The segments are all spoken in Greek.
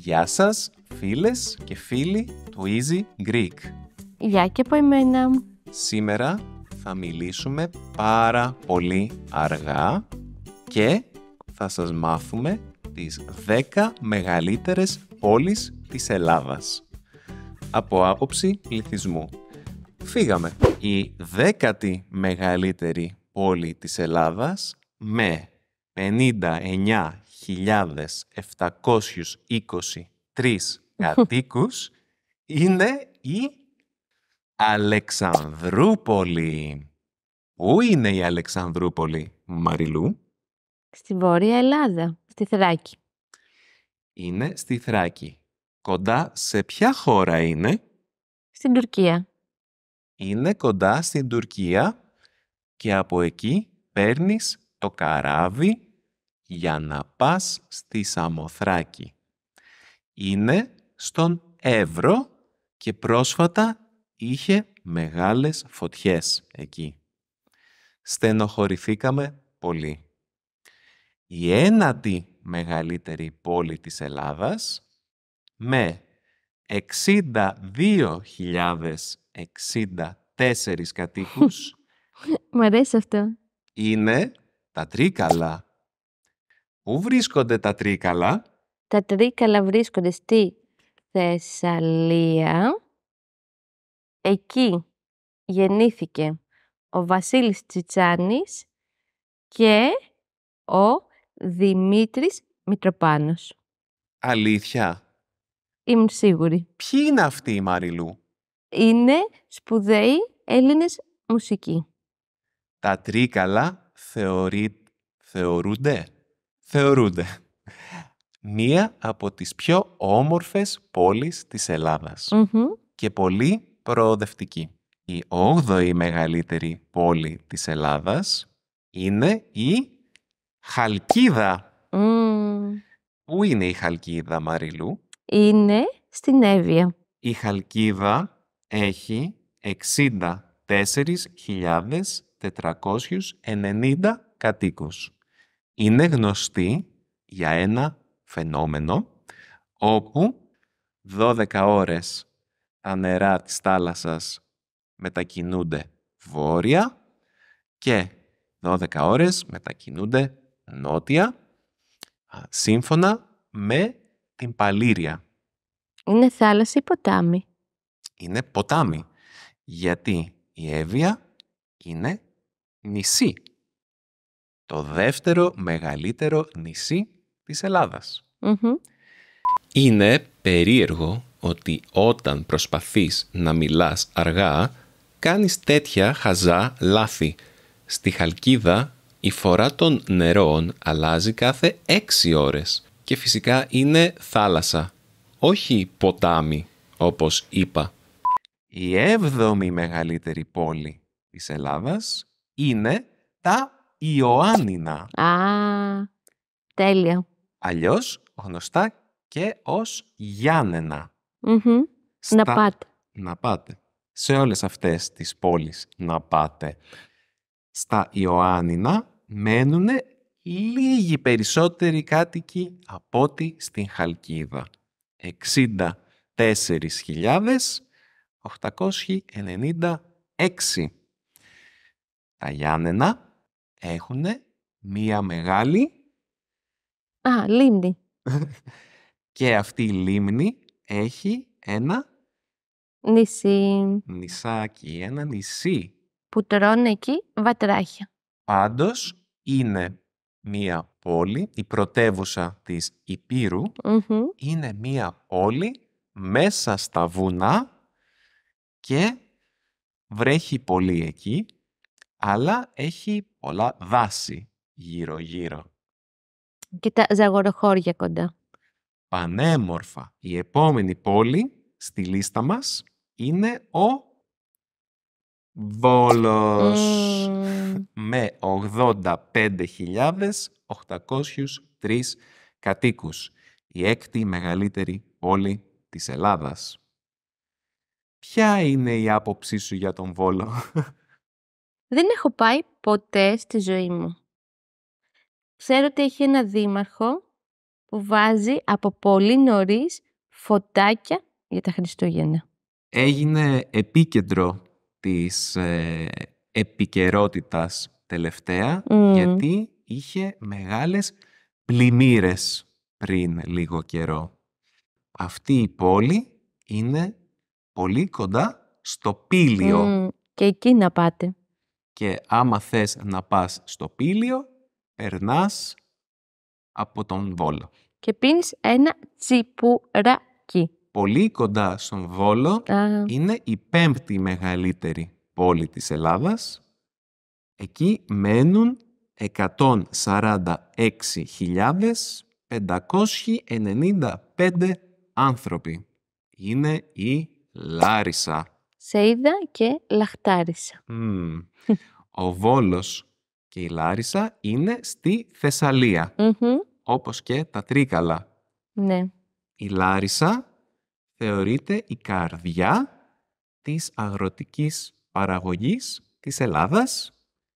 Γεια σας φίλες και φίλοι του Easy Greek. Γεια και από εμένα. Σήμερα θα μιλήσουμε πάρα πολύ αργά και θα σας μάθουμε τις 10 μεγαλύτερες πόλεις της Ελλάδας. Από άποψη πληθυσμού. Φύγαμε. Η δέκατη μεγαλύτερη πόλη της Ελλάδας με 59. 1.723 κατοίκους είναι η Αλεξανδρούπολη. Πού είναι η Αλεξανδρούπολη, Μαριλού? Στη Βόρεια Ελλάδα, στη Θράκη. Είναι στη Θράκη. Κοντά σε ποια χώρα είναι? Στην Τουρκία. Είναι κοντά στην Τουρκία και από εκεί παίρνεις το καράβι για να πας στη Σαμοθράκη. Είναι στον Εύρο και πρόσφατα είχε μεγάλες φωτιές εκεί. Στενοχωρηθήκαμε πολύ. Η ένατη μεγαλύτερη πόλη της Ελλάδας με 62.064 κατοίκους. Μου αρέσει αυτό. Είναι τα Τρίκαλα. Πού βρίσκονται τα τρίκαλα? Τα τρίκαλα βρίσκονται στη Θεσσαλία. Εκεί γεννήθηκε ο Βασίλης Τσιτσάνης και ο Δημήτρης Μητροπάνος. Αλήθεια. Είμαι σίγουρη. Ποιοι είναι αυτοί οι Μαριλού? Είναι σπουδαίοι Έλληνες μουσικοί. Τα τρίκαλα θεωρεί... θεωρούνται θεωρούνται μία από τις πιο όμορφες πόλεις της ελλαδας mm-hmm. και πολύ προοδευτική. Η 8η μεγαλύτερη πόλη της Ελλάδας είναι η Χαλκίδα. και είναι η Χαλκίδα, Μαριλού? Είναι στην Εύβοια. Η μεγαλυτερη πολη της ελλαδας ειναι η χαλκιδα που ειναι έχει 64.490 κατοίκους είναι γνωστή για ένα φαινόμενο όπου 12 ώρες τα νερά της θάλασσας μετακινούνται βόρεια και 12 ώρες μετακινούνται νότια σύμφωνα με την Παλήρια. Είναι θάλασσα ή ποτάμι. Είναι ποτάμι. Γιατί η Εύβοια είναι νησί το δεύτερο μεγαλύτερο νησί της ελλαδας Είναι περίεργο ότι όταν προσπαθείς να μιλάς αργά, κάνεις τέτοια χαζά λάθη. Στη Χαλκίδα η φορά των νερών αλλάζει κάθε έξι ώρες και φυσικά είναι θάλασσα, όχι ποτάμι όπως είπα. Η έβδομη μεγαλύτερη πόλη της Ελλάδας είναι τα Ιωάννινα. Α, τέλεια. Αλλιώς γνωστά και ως γιαννενα Να πάτε. Να πάτε. Σε όλες αυτές τις πόλεις να πάτε. Στα Ιωάννινα μένουν λίγοι περισσότεροι κάτοικοι από ό,τι στην Χαλκίδα. 64.896. Τα Γιάννενα έχουν μία μεγάλη... Α, λίμνη. και αυτή η λίμνη έχει ένα... Νησί. Νησάκι, ένα νησί. Που τρώνε εκεί βατράχια. Πάντως είναι μία πόλη, η πρωτεύουσα της υπηρου είναι μία πόλη μέσα στα βουνά και βρέχει πολύ εκεί αλλά έχει πολλά δάση γύρω-γύρω. Και τα ζαγοροχώρια κοντά. Πανέμορφα. Η επόμενη πόλη στη λίστα μας είναι ο Βόλος με 85.803 κατοίκους. Η έκτη μεγαλύτερη πόλη της Ελλάδας. Ποια είναι η άποψή σου για τον Βόλο? Δεν έχω πάει ποτέ στη ζωή μου. Ξέρω ότι έχει ένα δήμαρχο που βάζει από πολύ νωρίς φωτάκια για τα Χριστούγεννα. Έγινε επίκεντρο της ε, επικαιρότητας τελευταία γιατί είχε μεγάλες πλημμύρες πριν λίγο καιρό. Αυτή η πόλη είναι πολύ κοντά στο Πήλιο. Και εκεί να πάτε. Και άμα θες να πας στο πήλιο, περνάς από τον Βόλο. Και πίνεις ένα τσιπουράκι. Πολύ κοντά στον Βόλο είναι η πέμπτη μεγαλύτερη πόλη της Ελλάδας. Εκεί μένουν 146.595 άνθρωποι. Είναι η Λάρισα σε είδα και λαχτάρισα. Ο Βόλος και η Λάρισα είναι στη Θεσσαλία, όπως και τα Τρίκαλα. Ναι. Η Λάρισα θεωρείται η καρδιά της αγροτικής παραγωγής της Ελλάδας,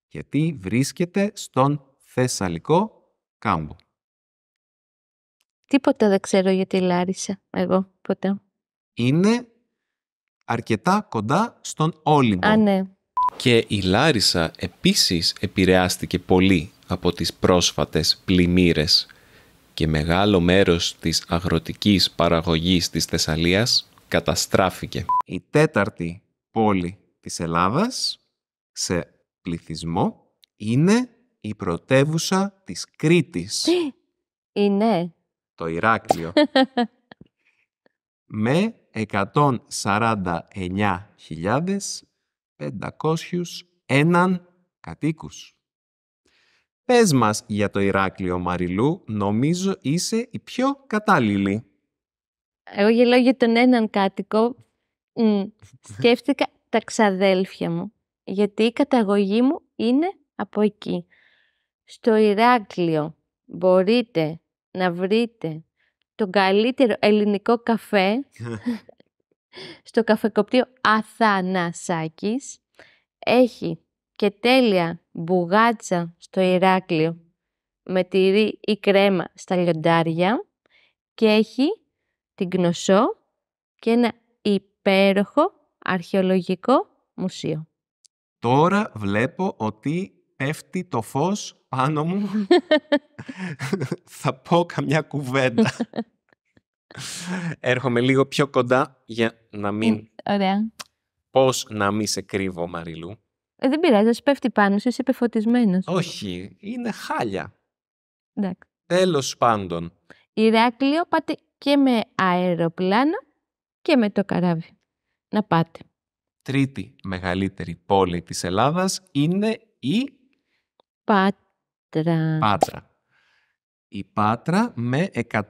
γιατί βρίσκεται στον Θεσσαλικό κάμπο. Τίποτα δεν ξέρω για τη Λάρισα, εγώ ποτέ. Είναι αρκετά κοντά στον Όλυμπο. Α, ναι. Και η Λάρισα επίσης επηρεάστηκε πολύ από τις πρόσφατες πλημμύρες και μεγάλο μέρος της αγροτικής παραγωγής της Θεσσαλίας καταστράφηκε. Η τέταρτη πόλη της Ελλάδας σε πληθυσμό είναι η πρωτεύουσα της Κρήτης. Ε, είναι. Το Ηράκλειο. με 149.501 κατοίκους. Πες μας για το Ηράκλειο Μαριλού, νομίζω είσαι η πιο κατάλληλη. Εγώ για για τον έναν κάτοικο. σκέφτηκα τα ξαδέλφια μου, γιατί η καταγωγή μου είναι από εκεί. Στο Ηράκλειο μπορείτε να βρείτε το καλύτερο ελληνικό καφέ, στο καφεκοπτείο Αθανασάκης. Έχει και τέλεια μπουγάτσα στο Ηράκλειο με τυρί ή κρέμα στα λιοντάρια και έχει την Γνωσό και ένα υπέροχο αρχαιολογικό μουσείο. Τώρα βλέπω ότι πέφτει το φως πάνω μου. Θα πω καμιά κουβέντα. Έρχομαι λίγο πιο κοντά για να μην. Ε, ωραία. Πώς να μην σε κρύβω, Μαριλού. Ε, δεν πειράζει, σε πέφτει πάνω είσαι πεφωτισμένος. Όχι, είναι χάλια. Εντάξει. Τέλος πάντων. Ηράκλειο πάτε και με αεροπλάνο και με το καράβι. Να πάτε. Τρίτη μεγαλύτερη πόλη της Ελλάδας είναι η... Πάτρα. Πάτρα η Πάτρα με 170.755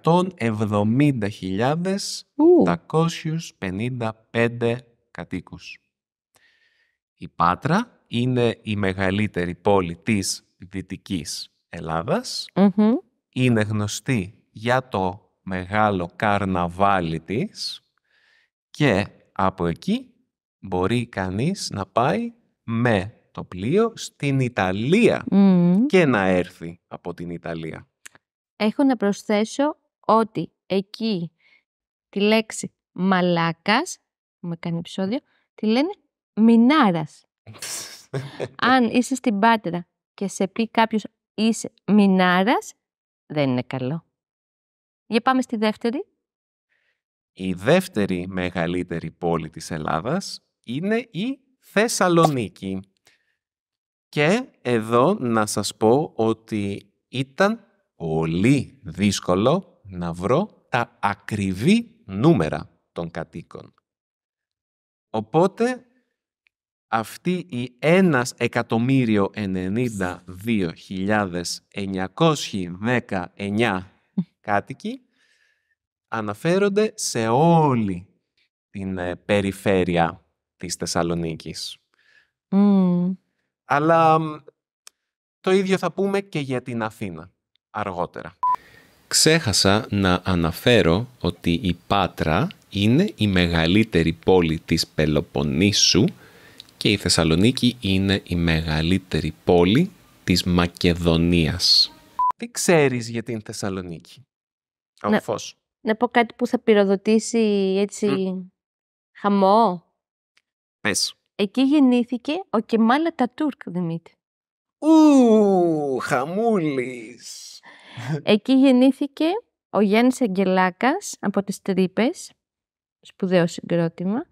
κατοίκους. Η Πάτρα είναι η μεγαλύτερη πόλη της Δυτικής Είναι γνωστή για το μεγάλο καρναβάλι της και από εκεί μπορεί κανείς να πάει με το πλοίο στην Ιταλία και να έρθει από την Ιταλία έχω να προσθέσω ότι εκεί τη λέξη μαλάκας, με κάνει επεισόδιο, τη λένε μινάρας. Αν είσαι στην Πάτρα και σε πει κάποιος είσαι μινάρας, δεν είναι καλό. Για πάμε στη δεύτερη. Η δεύτερη μεγαλύτερη πόλη της Ελλάδας είναι η Θεσσαλονίκη. Και εδώ να σας πω ότι ήταν πολύ δύσκολο να βρω τα ακριβή νούμερα των κατοίκων. Οπότε αυτή η 1.092.919 κάτοικοι αναφέρονται σε όλη την ε, περιφέρεια της Θεσσαλονίκης. Αλλά το ίδιο θα πούμε και για την Αθήνα αργότερα. Ξέχασα να αναφέρω ότι η Πάτρα είναι η μεγαλύτερη πόλη της Πελοποννήσου και η Θεσσαλονίκη είναι η μεγαλύτερη πόλη της Μακεδονίας. Τι ξέρεις για την Θεσσαλονίκη, να, Να πω κάτι που θα πυροδοτήσει έτσι χαμό. Πες. Εκεί γεννήθηκε ο Κεμάλα Τατούρκ, Δημήτρη. Ου, χαμούλης. Εκεί γεννήθηκε ο Γιάννης Αγγελάκας από τις τρύπες, σπουδαίο συγκρότημα,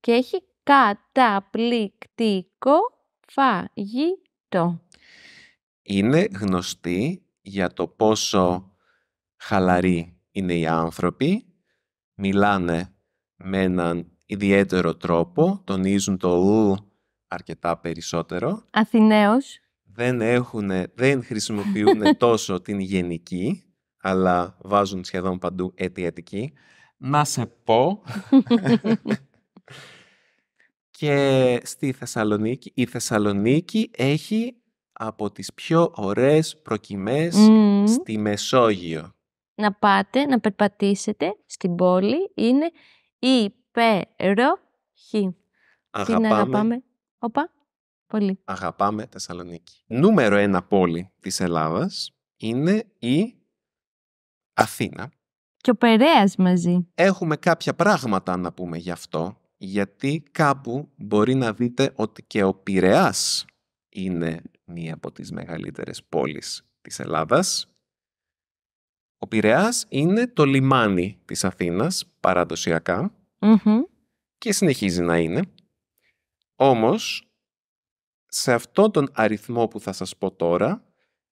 και έχει καταπληκτικό φαγητό. Είναι γνωστή για το πόσο χαλαροί είναι οι άνθρωποι, μιλάνε με έναν ιδιαίτερο τρόπο, τονίζουν το «ου» αρκετά περισσότερο. Αθηναίος δεν, έχουν, δεν χρησιμοποιούν τόσο την γενική, αλλά βάζουν σχεδόν παντού αιτιατική. Να σε πω. και στη Θεσσαλονίκη. Η Θεσσαλονίκη έχει από τις πιο ωραίες προκυμές στη Μεσόγειο. Να πάτε, να περπατήσετε στην πόλη. Είναι η Περοχή. Αγαπάμε. Την αγαπάμε. Οπα. Πολύ. Αγαπάμε Θεσσαλονίκη. Νούμερο ένα πόλη της Ελλάδας είναι η Αθήνα. Και ο περέας μαζί. Έχουμε κάποια πράγματα να πούμε γι' αυτό, γιατί κάπου μπορεί να δείτε ότι και ο Πειραιάς είναι μία από τις μεγαλύτερες πόλεις της Ελλάδας. Ο Πειραιάς είναι το λιμάνι της Αθήνας, και συνεχίζει να είναι. Όμως, σε αυτόν τον αριθμό που θα σας πω τώρα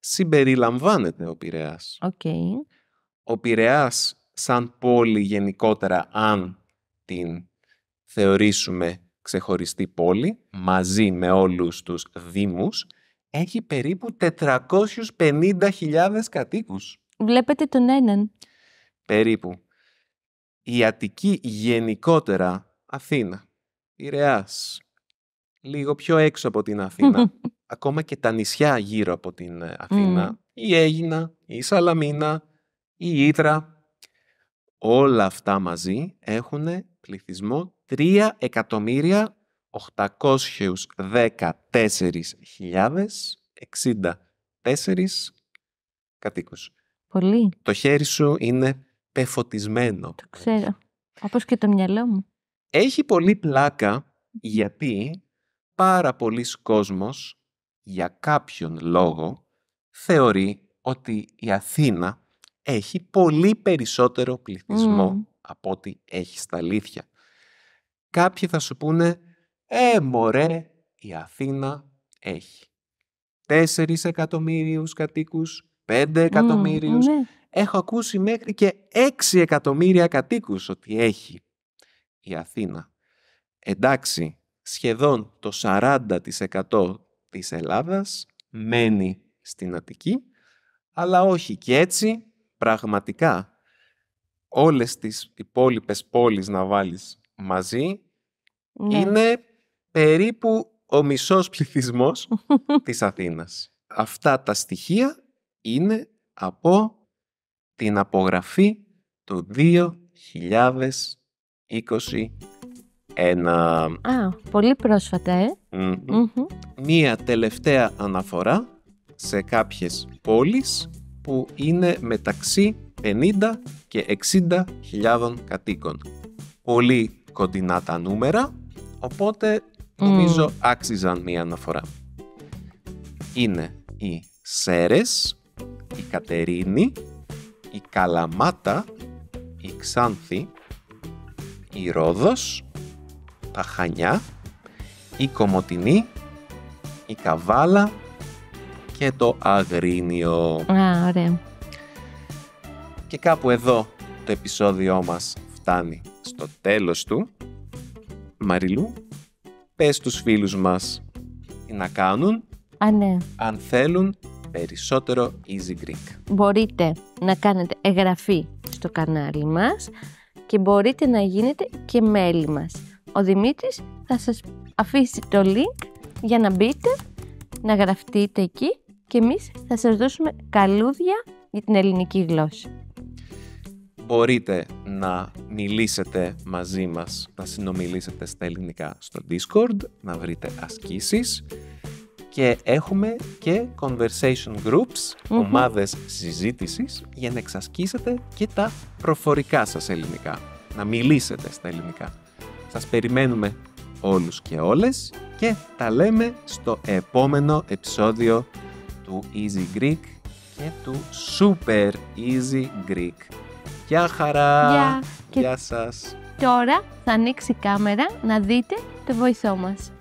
συμπεριλαμβάνεται ο Πειραιάς. Okay. Ο Πειραιάς σαν πόλη γενικότερα αν την θεωρήσουμε ξεχωριστή πόλη μαζί με όλους τους δήμους έχει περίπου 450.000 κατοίκους. Βλέπετε τον έναν. Περίπου. Η Αττική γενικότερα Αθήνα, Πειραιάς, λίγο πιο έξω από την Αθήνα, ακόμα και τα νησιά γύρω από την ε, Αθήνα, η Έγινα, η Σαλαμίνα, η Ήτρα, όλα αυτά μαζί έχουν πληθυσμό 3 εκατομμύρια 814.064 κατοίκους. Πολύ. Το χέρι σου είναι πεφωτισμένο. Το ξέρω. Όπως και το μυαλό μου. Έχει πολύ πλάκα γιατί πάρα πολλοί κόσμος για κάποιον λόγο θεωρεί ότι η Αθήνα έχει πολύ περισσότερο πληθυσμό από ότι έχει στα αλήθεια. Κάποιοι θα σου πούνε «Ε, μωρέ, η Αθήνα έχει 4 εκατομμύριους κατοίκους, πέντε εκατομμύριους». Ναι. Έχω ακούσει μέχρι και έξι εκατομμύρια κατοίκους ότι έχει η Αθήνα. Εντάξει, σχεδόν το 40% της Ελλάδας μένει στην Αττική, αλλά όχι και έτσι πραγματικά όλες τις υπόλοιπες πόλεις να βάλεις μαζί ναι. είναι περίπου ο μισός πληθυσμός της Αθήνας. Αυτά τα στοιχεία είναι από την απογραφή του 2020 ένα... Α, πολύ πρόσφατα, ε. μια τελευταία αναφορά σε κάποιες πόλεις που είναι μεταξύ 50 και 60 χιλιάδων κατοίκων. Πολύ κοντινά τα νούμερα, οπότε νομίζω άξιζαν μία αναφορά. Είναι οι Σέρες, η Κατερίνη, η Καλαμάτα, η Ξάνθη, η Ρόδος, τα Χανιά, η Κομωτινή, η Καβάλα και το Αγρίνιο. Α, ωραία. Και κάπου εδώ το επεισόδιό μας φτάνει στο τέλος του. Μαριλού, πες τους φίλους μας τι να κάνουν ναι. αν θέλουν περισσότερο Easy Greek. Μπορείτε να κάνετε εγγραφή στο κανάλι μας και μπορείτε να γίνετε και μέλη μας ο Δημήτρης θα σας αφήσει το link για να μπείτε, να γραφτείτε εκεί και εμείς θα σας δώσουμε καλούδια για την ελληνική γλώσσα. Μπορείτε να μιλήσετε μαζί μας, να συνομιλήσετε στα ελληνικά στο Discord, να βρείτε ασκήσεις και έχουμε και conversation groups, mm-hmm. ομάδες συζήτησης για να εξασκήσετε και τα προφορικά σας ελληνικά, να μιλήσετε στα ελληνικά. Σας περιμένουμε όλους και όλες και τα λέμε στο επόμενο επεισόδιο του Easy Greek και του Super Easy Greek. Γεια χαρά! Γεια, Γεια σας! Τώρα θα ανοίξει η κάμερα να δείτε το βοηθό μας.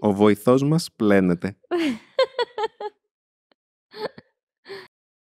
Ο βοηθός μας πλένεται.